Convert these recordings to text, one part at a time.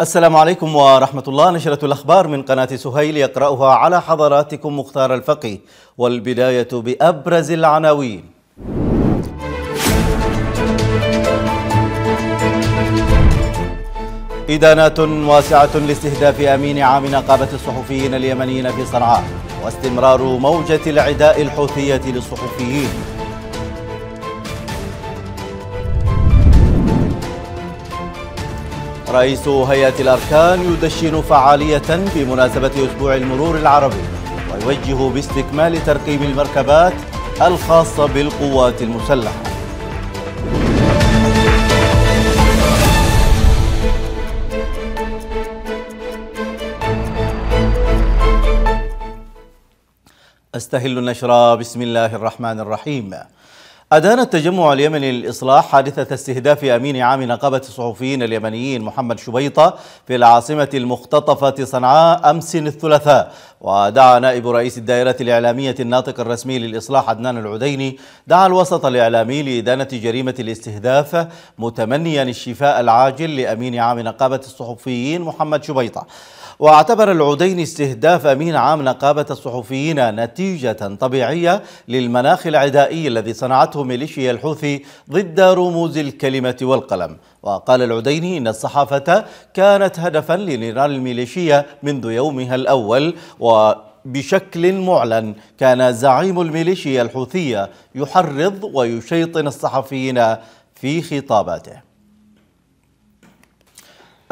السلام عليكم ورحمة الله نشرة الأخبار من قناة سهيل يقرأها على حضراتكم مختار الفقي والبداية بأبرز العناوين إدانات واسعة لاستهداف أمين عام نقابة الصحفيين اليمنيين في صنعاء واستمرار موجة العداء الحوثية للصحفيين رئيس هيئة الأركان يدشن فعالية بمناسبة أسبوع المرور العربي ويوجه باستكمال ترقيم المركبات الخاصة بالقوات المسلحة أستهل النشرة بسم الله الرحمن الرحيم أدان التجمع اليمني للإصلاح حادثة استهداف أمين عام نقابة الصحفيين اليمنيين محمد شبيطة في العاصمة المختطفة صنعاء أمس الثلاثاء ودعا نائب رئيس الدائرة الإعلامية الناطق الرسمي للإصلاح عدنان العديني دعا الوسط الإعلامي لإدانة جريمة الاستهداف متمنيا الشفاء العاجل لأمين عام نقابة الصحفيين محمد شبيطة واعتبر العودين استهداف أمين عام نقابة الصحفيين نتيجة طبيعية للمناخ العدائي الذي صنعته ميليشيا الحوثي ضد رموز الكلمة والقلم وقال العديني إن الصحافة كانت هدفا لنيران الميليشيا منذ يومها الأول و بشكل معلن كان زعيم الميليشيا الحوثية يحرض ويشيطن الصحفيين في خطاباته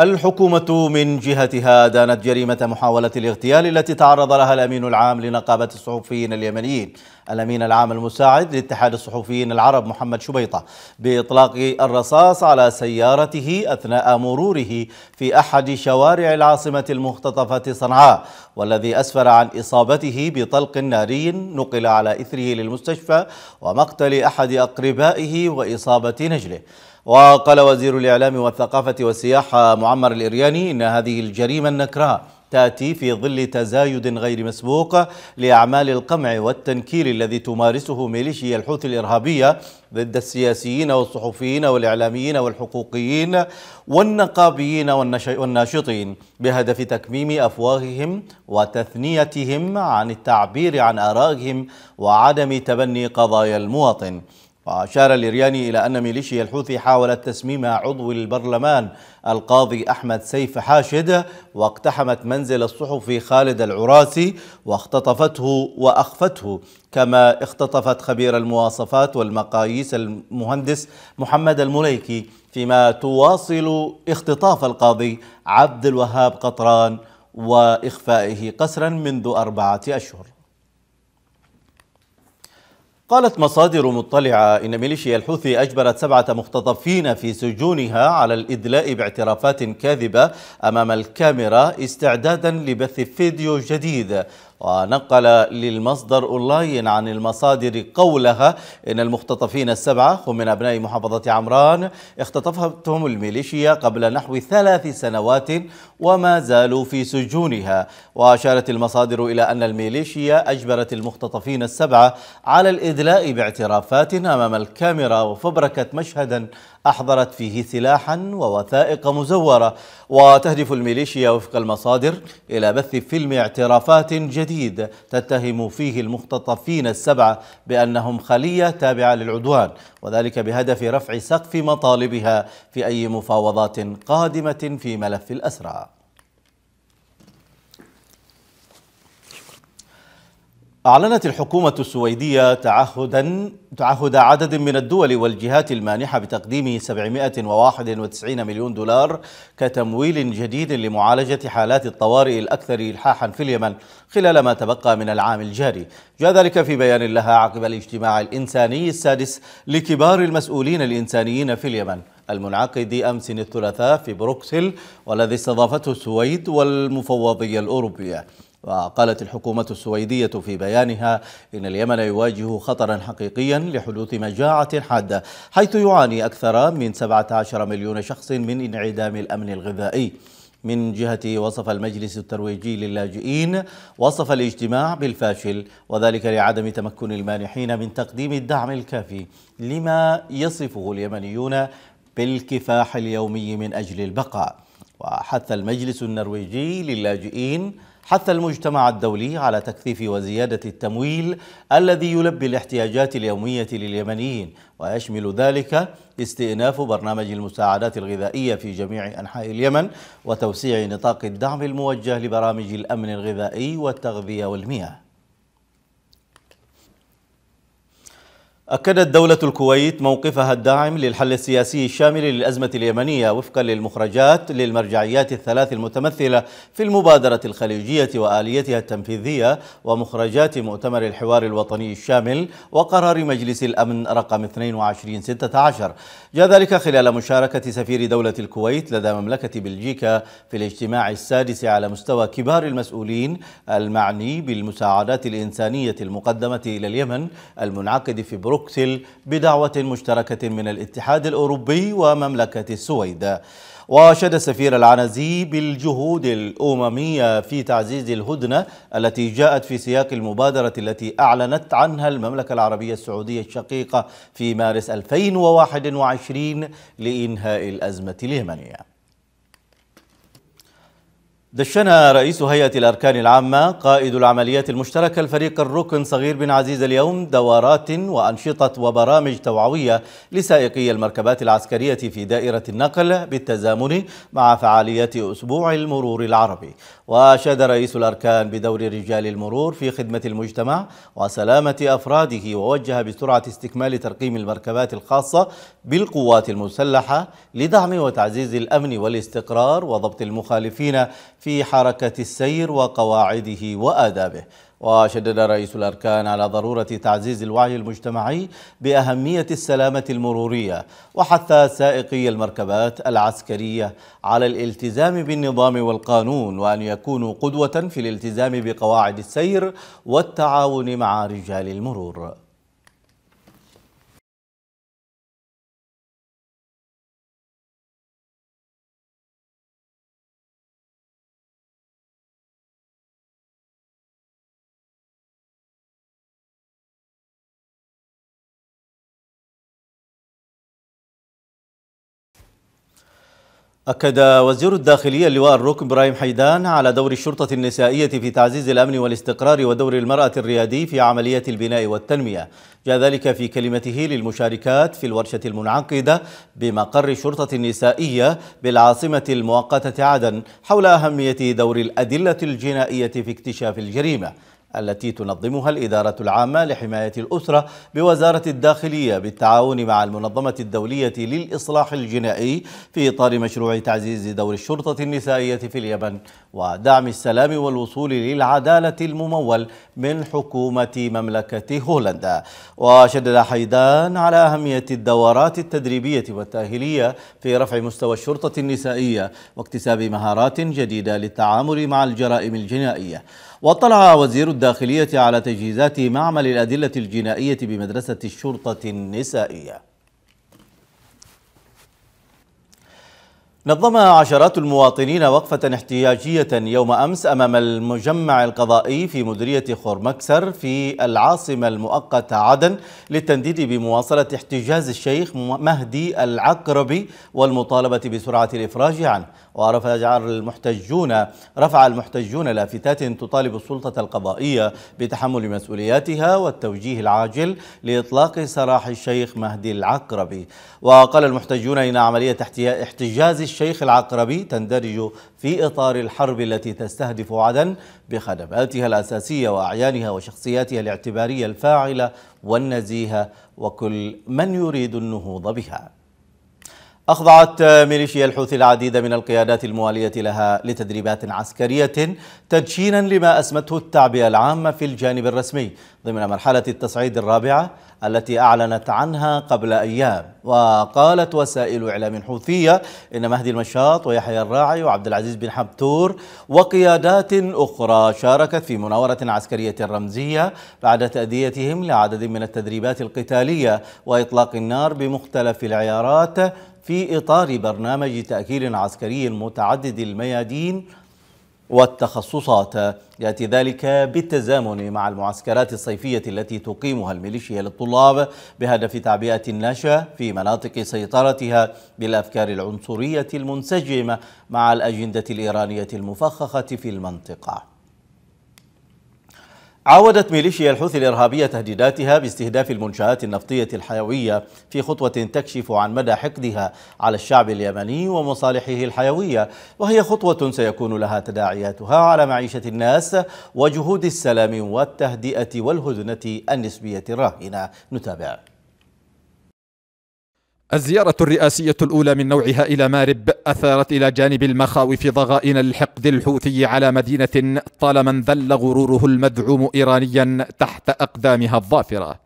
الحكومة من جهتها دانت جريمة محاولة الاغتيال التي تعرض لها الأمين العام لنقابة الصحفيين اليمنيين الأمين العام المساعد لاتحاد الصحفيين العرب محمد شبيطة بإطلاق الرصاص على سيارته أثناء مروره في أحد شوارع العاصمة المختطفة صنعاء والذي أسفر عن إصابته بطلق ناري نقل على إثره للمستشفى ومقتل أحد أقربائه وإصابة نجله وقال وزير الإعلام والثقافة والسياحة معمر الإرياني إن هذه الجريمة النكراء تأتي في ظل تزايد غير مسبوق لأعمال القمع والتنكيل الذي تمارسه ميليشيا الحوثي الإرهابية ضد السياسيين والصحفيين والإعلاميين والحقوقيين والنقابيين والناشطين بهدف تكميم أفواههم وتثنيتهم عن التعبير عن آرائهم وعدم تبني قضايا المواطن وأشار الإرياني إلى أن ميليشيا الحوثي حاولت تسميم عضو البرلمان القاضي أحمد سيف حاشد واقتحمت منزل الصحفي خالد العراسي واختطفته وأخفته كما اختطفت خبير المواصفات والمقاييس المهندس محمد المليكي فيما تواصل اختطاف القاضي عبد الوهاب قطران وإخفائه قسرا منذ أربعة أشهر قالت مصادر مطلعة إن ميليشيا الحوثي أجبرت سبعة مختطفين في سجونها على الإدلاء باعترافات كاذبة أمام الكاميرا استعدادا لبث فيديو جديد ونقل للمصدر أونلاين عن المصادر قولها إن المختطفين السبعة هم من أبناء محافظة عمران اختطفتهم الميليشيا قبل نحو ثلاث سنوات وما زالوا في سجونها وأشارت المصادر إلى أن الميليشيا أجبرت المختطفين السبعة على الإدلاء باعترافات أمام الكاميرا وفبركت مشهدا أحضرت فيه سلاحا ووثائق مزورة وتهدف الميليشيا وفق المصادر إلى بث فيلم اعترافات جديد تتهم فيه المختطفين السبعة بأنهم خلية تابعة للعدوان وذلك بهدف رفع سقف مطالبها في أي مفاوضات قادمة في ملف الأسرى أعلنت الحكومة السويدية تعهدا تعهد عدد من الدول والجهات المانحة بتقديم 791 مليون دولار كتمويل جديد لمعالجة حالات الطوارئ الأكثر إلحاحا في اليمن خلال ما تبقى من العام الجاري جاء ذلك في بيان لها عقب الاجتماع الإنساني السادس لكبار المسؤولين الإنسانيين في اليمن المنعقد أمس الثلاثاء في بروكسل والذي استضافته السويد والمفوضية الأوروبية وقالت الحكومة السويدية في بيانها إن اليمن يواجه خطرا حقيقيا لحدوث مجاعة حادة حيث يعاني أكثر من 17 مليون شخص من انعدام الأمن الغذائي من جهة وصف المجلس الترويجي للاجئين وصف الاجتماع بالفاشل وذلك لعدم تمكن المانحين من تقديم الدعم الكافي لما يصفه اليمنيون بالكفاح اليومي من أجل البقاء وحث المجلس النرويجي للاجئين حث المجتمع الدولي على تكثيف وزيادة التمويل الذي يلبي الاحتياجات اليومية لليمنيين ويشمل ذلك استئناف برنامج المساعدات الغذائية في جميع أنحاء اليمن وتوسيع نطاق الدعم الموجه لبرامج الأمن الغذائي والتغذية والمياه أكدت دولة الكويت موقفها الداعم للحل السياسي الشامل للأزمة اليمنية وفقا للمخرجات للمرجعيات الثلاث المتمثلة في المبادرة الخليجية وآليتها التنفيذية ومخرجات مؤتمر الحوار الوطني الشامل وقرار مجلس الأمن رقم 2216 جاء ذلك خلال مشاركة سفير دولة الكويت لدى مملكة بلجيكا في الاجتماع السادس على مستوى كبار المسؤولين المعني بالمساعدات الإنسانية المقدمة إلى اليمن المنعقد في بروكس بروكسل بدعوة مشتركة من الاتحاد الأوروبي ومملكة السويد واشاد السفير العنزي بالجهود الأممية في تعزيز الهدنة التي جاءت في سياق المبادرة التي أعلنت عنها المملكة العربية السعودية الشقيقة في مارس 2021 لإنهاء الأزمة اليمنية دشنا رئيس هيئة الأركان العامة قائد العمليات المشتركة الفريق الركن صغير بن عزيز اليوم دورات وأنشطة وبرامج توعوية لسائقي المركبات العسكرية في دائرة النقل بالتزامن مع فعاليات أسبوع المرور العربي وأشاد رئيس الأركان بدور رجال المرور في خدمة المجتمع وسلامة أفراده ووجه بسرعة استكمال ترقيم المركبات الخاصة بالقوات المسلحة لدعم وتعزيز الأمن والاستقرار وضبط المخالفين في حركة السير وقواعده وآدابه وشدد رئيس الأركان على ضرورة تعزيز الوعي المجتمعي بأهمية السلامة المرورية وحث سائقي المركبات العسكرية على الالتزام بالنظام والقانون وأن يكونوا قدوة في الالتزام بقواعد السير والتعاون مع رجال المرور أكد وزير الداخلية اللواء الركن إبراهيم حيدان على دور الشرطة النسائية في تعزيز الأمن والاستقرار ودور المرأة الريادي في عملية البناء والتنمية جاء ذلك في كلمته للمشاركات في الورشة المنعقدة بمقر الشرطة النسائية بالعاصمة المؤقتة عدن حول أهمية دور الأدلة الجنائية في اكتشاف الجريمة التي تنظمها الإدارة العامة لحماية الأسرة بوزارة الداخلية بالتعاون مع المنظمة الدولية للإصلاح الجنائي في إطار مشروع تعزيز دور الشرطة النسائية في اليمن ودعم السلام والوصول للعدالة الممول من حكومة مملكة هولندا وشدد حيدان على أهمية الدورات التدريبية والتأهيلية في رفع مستوى الشرطة النسائية واكتساب مهارات جديدة للتعامل مع الجرائم الجنائية واطلع وزير الداخلية على تجهيزات معمل الأدلة الجنائية بمدرسة الشرطة النسائية نظم عشرات المواطنين وقفة احتياجية يوم أمس أمام المجمع القضائي في مديرية خورمكسر في العاصمة المؤقتة عدن للتنديد بمواصلة احتجاز الشيخ مهدي العقربي والمطالبة بسرعة الإفراج عنه ورفع المحتجون رفع المحتجون لافتات تطالب السلطة القضائية بتحمل مسؤولياتها والتوجيه العاجل لإطلاق سراح الشيخ مهدي العقربي وقال المحتجون إن عملية احتجاز الشيخ العقربي تندرج في إطار الحرب التي تستهدف عدن بخدماتها الأساسية وأعيانها وشخصياتها الاعتبارية الفاعلة والنزيهة وكل من يريد النهوض بها أخضعت ميليشيا الحوثي العديد من القيادات الموالية لها لتدريبات عسكرية تدشينا لما أسمته التعبئة العامة في الجانب الرسمي ضمن مرحلة التصعيد الرابعة التي أعلنت عنها قبل أيام وقالت وسائل إعلام حوثية إن مهدي المشاط ويحيى الراعي وعبد العزيز بن حبتور وقيادات أخرى شاركت في مناورة عسكرية رمزية بعد تأديتهم لعدد من التدريبات القتالية وإطلاق النار بمختلف العيارات في إطار برنامج تأكيل عسكري متعدد الميادين والتخصصات يأتي ذلك بالتزامن مع المعسكرات الصيفية التي تقيمها الميليشيا للطلاب بهدف تعبئة الناشئة في مناطق سيطرتها بالأفكار العنصرية المنسجمة مع الأجندة الإيرانية المفخخة في المنطقة عاودت ميليشيا الحوثي الإرهابية تهديداتها باستهداف المنشآت النفطية الحيوية في خطوة تكشف عن مدى حقدها على الشعب اليمني ومصالحه الحيوية وهي خطوة سيكون لها تداعياتها على معيشة الناس وجهود السلام والتهدئة والهدنة النسبية الراهنة نتابع الزيارة الرئاسية الأولى من نوعها إلى مارب أثارت إلى جانب المخاوف ضغائن الحقد الحوثي على مدينة طالما ذل غروره المدعوم إيرانيا تحت أقدامها الظافرة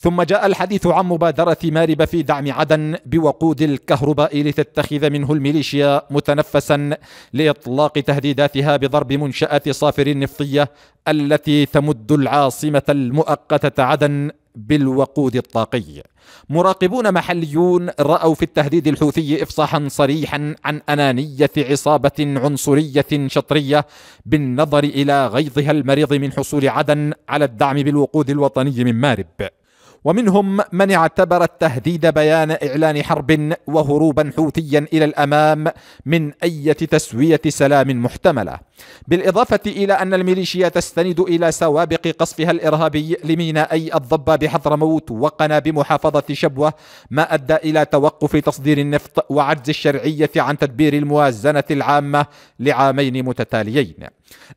ثم جاء الحديث عن مبادرة مارب في دعم عدن بوقود الكهرباء لتتخذ منه الميليشيا متنفسا لإطلاق تهديداتها بضرب منشأة صافر النفطية التي تمد العاصمة المؤقتة عدن بالوقود الطاقي مراقبون محليون رأوا في التهديد الحوثي إفصاحا صريحا عن أنانية عصابة عنصرية شطرية بالنظر إلى غيظها المريض من حصول عدن على الدعم بالوقود الوطني من مارب ومنهم من اعتبر التهديد بيان إعلان حرب وهروبا حوثيا إلى الأمام من أية تسوية سلام محتملة بالإضافة إلى أن الميليشيا تستند إلى سوابق قصفها الإرهابي لمينائي الضبة بحضرموت وقنا بمحافظة شبوة ما أدى إلى توقف تصدير النفط وعجز الشرعية عن تدبير الموازنة العامة لعامين متتاليين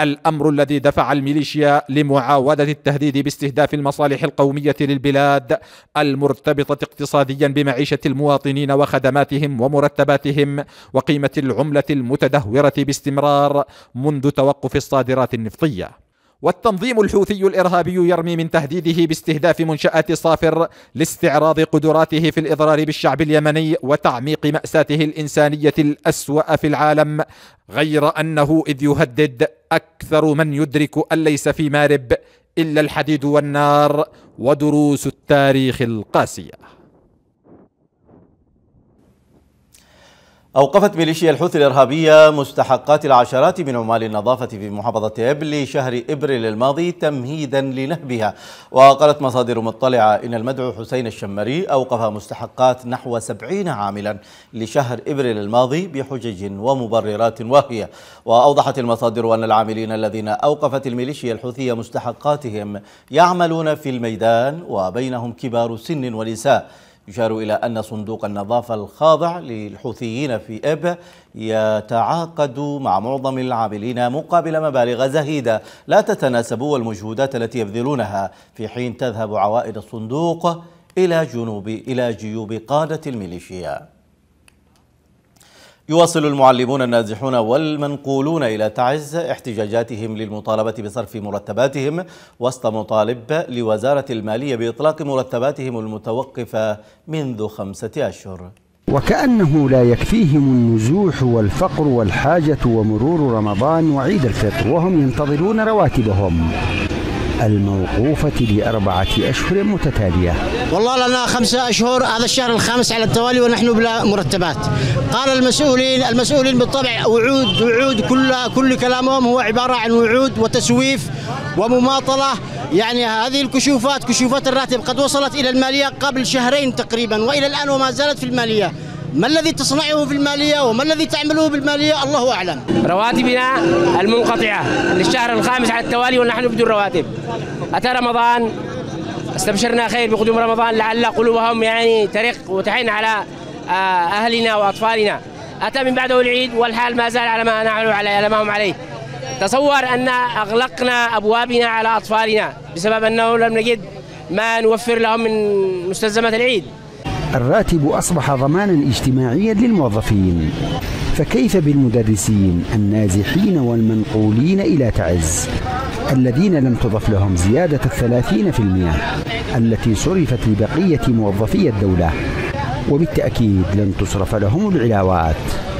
الأمر الذي دفع الميليشيا لمعاودة التهديد باستهداف المصالح القومية للبلاد المرتبطة اقتصاديا بمعيشة المواطنين وخدماتهم ومرتباتهم وقيمة العملة المتدهورة باستمرار منذ توقف الصادرات النفطية والتنظيم الحوثي الإرهابي يرمي من تهديده باستهداف منشآت صافر لاستعراض قدراته في الإضرار بالشعب اليمني وتعميق مأساته الإنسانية الأسوأ في العالم غير أنه إذ يهدد أكثر من يدرك أن ليس في مارب إلا الحديد والنار ودروس التاريخ القاسية أوقفت ميليشيا الحوثي الإرهابية مستحقات العشرات من عمال النظافة في محافظة إبل لشهر إبريل الماضي تمهيدا لنهبها وقالت مصادر مطلعة إن المدعو حسين الشمري أوقف مستحقات نحو سبعين عاملا لشهر إبريل الماضي بحجج ومبررات واهية وأوضحت المصادر أن العاملين الذين أوقفت الميليشيا الحوثية مستحقاتهم يعملون في الميدان وبينهم كبار سن ونساء يشار إلى أن صندوق النظافة الخاضع للحوثيين في إب يتعاقد مع معظم العاملين مقابل مبالغ زهيدة لا تتناسب والمجهودات التي يبذلونها في حين تذهب عوائد الصندوق إلى جنوب إلى جيوب قادة الميليشيا يواصل المعلمون النازحون والمنقولون إلى تعز احتجاجاتهم للمطالبة بصرف مرتباتهم وسط مطالب لوزارة المالية بإطلاق مرتباتهم المتوقفة منذ خمسة أشهر وكأنه لا يكفيهم النزوح والفقر والحاجة ومرور رمضان وعيد الفطر وهم ينتظرون رواتبهم الموقوفة لأربعة أشهر متتالية والله لنا خمسة أشهر هذا الشهر الخامس على التوالي ونحن بلا مرتبات قال المسؤولين المسؤولين بالطبع وعود وعود كل كل كلامهم هو عبارة عن وعود وتسويف ومماطلة يعني هذه الكشوفات كشوفات الراتب قد وصلت إلى المالية قبل شهرين تقريبا وإلى الآن وما زالت في المالية ما الذي تصنعه في المالية وما الذي تعمله بالمالية الله أعلم رواتبنا المنقطعة للشهر الخامس على التوالي ونحن بدون رواتب أتى رمضان استبشرنا خير بقدوم رمضان لعل قلوبهم يعني ترق وتحين على آه، أهلنا وأطفالنا أتى من بعده العيد والحال ما زال على ما نعلو عليه على ما هم عليه تصور أن أغلقنا أبوابنا على أطفالنا بسبب أنه لم نجد ما نوفر لهم من مستلزمات العيد الراتب أصبح ضمانا اجتماعيا للموظفين فكيف بالمدرسين النازحين والمنقولين إلى تعز الذين لم تضف لهم زيادة الثلاثين في المئة التي صرفت لبقية موظفي الدولة وبالتأكيد لن تصرف لهم العلاوات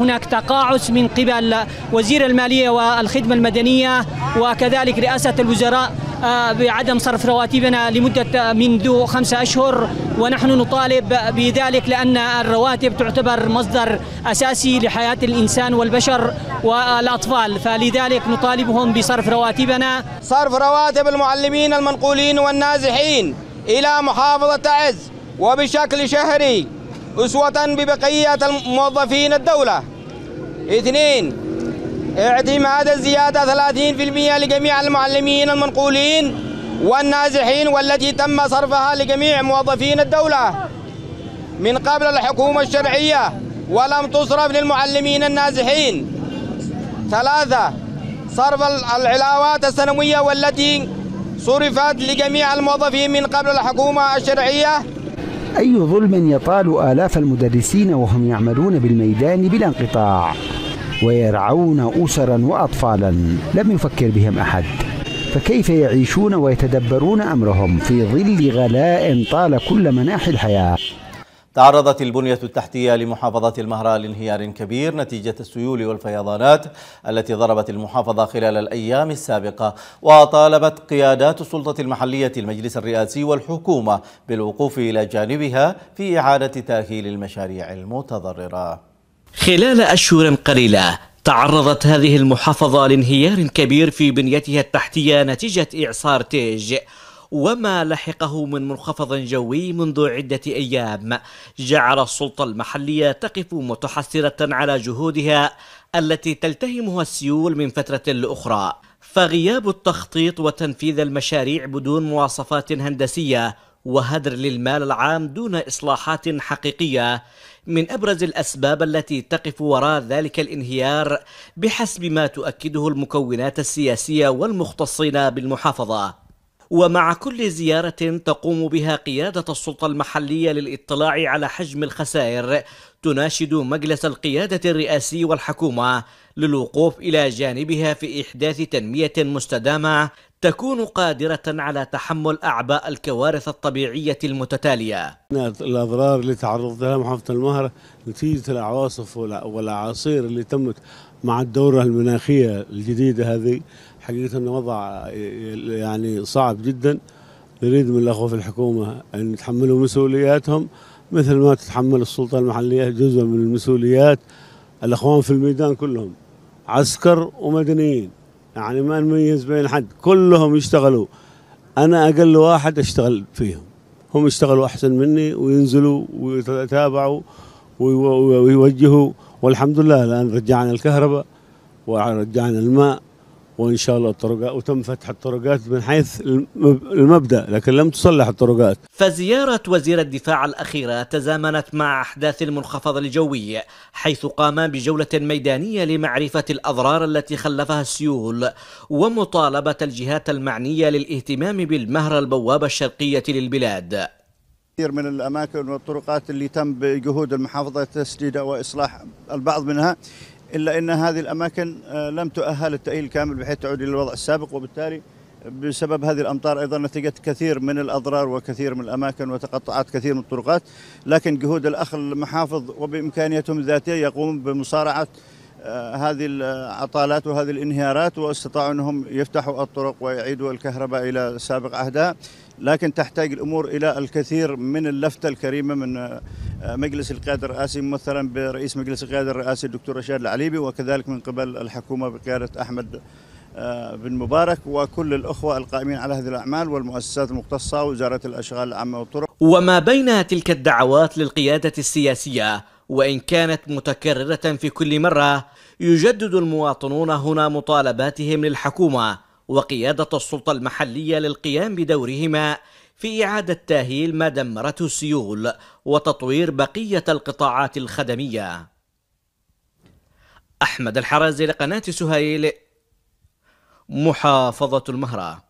هناك تقاعس من قبل وزير المالية والخدمة المدنية وكذلك رئاسة الوزراء آه، بعدم صرف رواتبنا لمدة آه، منذ خمسة أشهر ونحن نطالب بذلك لأن الرواتب تعتبر مصدر أساسي لحياة الإنسان والبشر والأطفال فلذلك نطالبهم بصرف رواتبنا صرف رواتب المعلمين المنقولين والنازحين إلى محافظة عز وبشكل شهري أسوة ببقية الموظفين الدولة اثنين اعتماد الزيادة 30% لجميع المعلمين المنقولين والنازحين والتي تم صرفها لجميع موظفين الدولة من قبل الحكومة الشرعية ولم تصرف للمعلمين النازحين ثلاثة صرف العلاوات السنوية والتي صرفت لجميع الموظفين من قبل الحكومة الشرعية أي ظلم يطال آلاف المدرسين وهم يعملون بالميدان بلا انقطاع ويرعون أسرا وأطفالا لم يفكر بهم أحد فكيف يعيشون ويتدبرون أمرهم في ظل غلاء طال كل مناحي الحياة تعرضت البنية التحتية لمحافظة المهرة لانهيار كبير نتيجة السيول والفيضانات التي ضربت المحافظة خلال الأيام السابقة وطالبت قيادات السلطة المحلية المجلس الرئاسي والحكومة بالوقوف إلى جانبها في إعادة تأهيل المشاريع المتضررة خلال أشهر قليلة تعرضت هذه المحافظة لانهيار كبير في بنيتها التحتية نتيجة إعصار تيج وما لحقه من منخفض جوي منذ عدة أيام جعل السلطة المحلية تقف متحسرة على جهودها التي تلتهمها السيول من فترة لأخرى فغياب التخطيط وتنفيذ المشاريع بدون مواصفات هندسية وهدر للمال العام دون إصلاحات حقيقية من أبرز الأسباب التي تقف وراء ذلك الانهيار بحسب ما تؤكده المكونات السياسية والمختصين بالمحافظة ومع كل زيارة تقوم بها قيادة السلطة المحلية للاطلاع على حجم الخسائر تناشد مجلس القيادة الرئاسي والحكومة للوقوف إلى جانبها في إحداث تنمية مستدامة تكون قادرة على تحمل أعباء الكوارث الطبيعية المتتالية الأضرار اللي تعرضت لها محافظة المهر نتيجة العواصف والأعاصير اللي تمت مع الدورة المناخية الجديدة هذه حقيقة وضع يعني صعب جدا نريد من الأخوة في الحكومة أن يتحملوا مسؤولياتهم مثل ما تتحمل السلطة المحلية جزء من المسؤوليات الأخوان في الميدان كلهم عسكر ومدنيين يعني ما نميز بين حد كلهم يشتغلوا انا اقل واحد اشتغل فيهم هم يشتغلوا احسن مني وينزلوا ويتابعوا ويوجهوا والحمد لله الان رجعنا الكهرباء ورجعنا الماء وإن شاء الله الطرقات وتم فتح الطرقات من حيث المبدأ لكن لم تصلح الطرقات فزيارة وزير الدفاع الأخيرة تزامنت مع أحداث المنخفض الجوي حيث قام بجولة ميدانية لمعرفة الأضرار التي خلفها السيول ومطالبة الجهات المعنية للاهتمام بالمهر البوابة الشرقية للبلاد كثير من الاماكن والطرقات اللي تم بجهود المحافظه تسديدها واصلاح البعض منها إلا أن هذه الأماكن آه، لم تؤهل التأهيل الكامل بحيث تعود إلى الوضع السابق وبالتالي بسبب هذه الامطار ايضا نتجت كثير من الاضرار وكثير من الاماكن وتقطعات كثير من الطرقات لكن جهود الاخ المحافظ وبامكانيتهم الذاتيه يقوم بمصارعه آه، هذه العطالات وهذه الانهيارات واستطاعوا انهم يفتحوا الطرق ويعيدوا الكهرباء الى سابق عهدها لكن تحتاج الامور الى الكثير من اللفته الكريمه من آه، مجلس القياده الرئاسي ممثلا برئيس مجلس القياده الرئاسي الدكتور رشاد العليبي وكذلك من قبل الحكومه بقياده احمد آه، بن مبارك وكل الأخوة القائمين على هذه الأعمال والمؤسسات المختصة وزارة الأشغال العامة والطرق وما بين تلك الدعوات للقيادة السياسية وإن كانت متكررة في كل مرة يجدد المواطنون هنا مطالباتهم للحكومة وقيادة السلطة المحلية للقيام بدورهما في إعادة تاهيل ما دمرته السيول وتطوير بقية القطاعات الخدمية أحمد الحرازي لقناة سهيل محافظة المهرة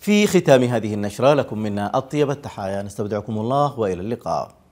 في ختام هذه النشرة لكم منا أطيب التحايا نستودعكم الله وإلى اللقاء